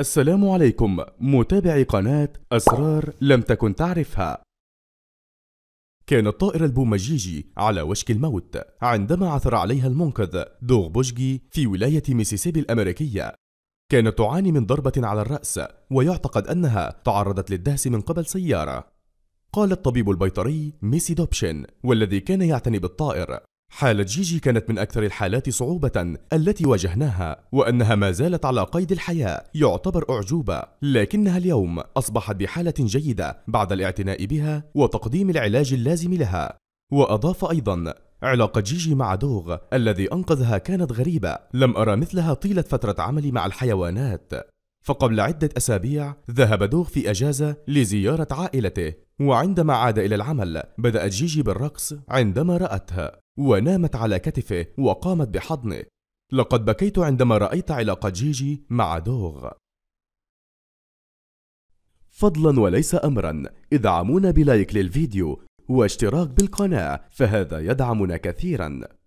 السلام عليكم متابعي قناة أسرار لم تكن تعرفها كان الطائر البومجيجي على وشك الموت عندما عثر عليها المنقذ دوغ بوشجي في ولاية ميسيسيبي الأمريكية كانت تعاني من ضربة على الرأس ويعتقد أنها تعرضت للدهس من قبل سيارة قال الطبيب البيطري ميسي دوبشن والذي كان يعتني بالطائر حالة جيجي كانت من أكثر الحالات صعوبة التي واجهناها وأنها ما زالت على قيد الحياة يعتبر أعجوبة لكنها اليوم أصبحت بحالة جيدة بعد الاعتناء بها وتقديم العلاج اللازم لها وأضاف أيضا علاقة جيجي مع دوغ الذي أنقذها كانت غريبة لم أرى مثلها طيلة فترة عملي مع الحيوانات فقبل عدة أسابيع ذهب دوغ في أجازة لزيارة عائلته وعندما عاد إلى العمل بدأت جيجي بالرقص عندما رأتها ونامت على كتفه وقامت بحضنه لقد بكيت عندما رأيت علاقة جيجي مع دوغ فضلا وليس أمرا ادعمونا بلايك للفيديو واشتراك بالقناة فهذا يدعمنا كثيرا